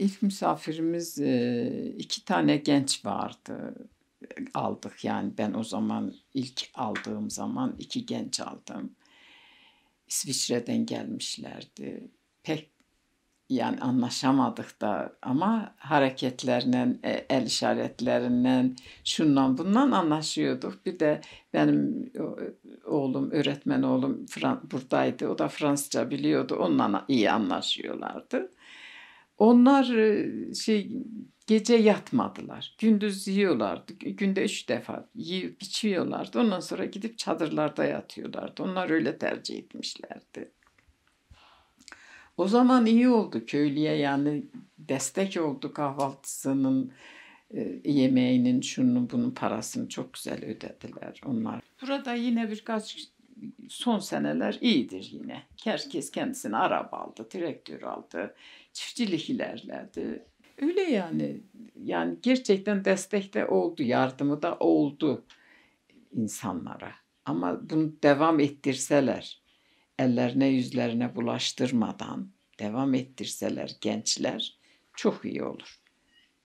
ilk misafirimiz iki tane genç vardı. Aldık yani ben o zaman ilk aldığım zaman iki genç aldım. İsviçre'den gelmişlerdi. Pek yani anlaşamadık da ama hareketlerinden e, el işaretlerinden, şundan bundan anlaşıyorduk. Bir de benim oğlum, öğretmen oğlum buradaydı. O da Fransızca biliyordu. Onunla iyi anlaşıyorlardı. Onlar e, şey gece yatmadılar. Gündüz yiyorlardı. Günde üç defa yiyip içiyorlardı. Ondan sonra gidip çadırlarda yatıyorlardı. Onlar öyle tercih etmişlerdi. O zaman iyi oldu köylüye yani destek oldu kahvaltısının e, yemeğinin şunun bunun parasını çok güzel ödediler onlar. Burada yine birkaç son seneler iyidir yine. Herkes kendisine araba aldı, direktör aldı, çiftçilik ilerledi. Öyle yani. Yani gerçekten destek de oldu, yardımı da oldu insanlara. Ama bunu devam ettirseler, ellerine yüzlerine bulaştırmadan devam ettirseler gençler çok iyi olur.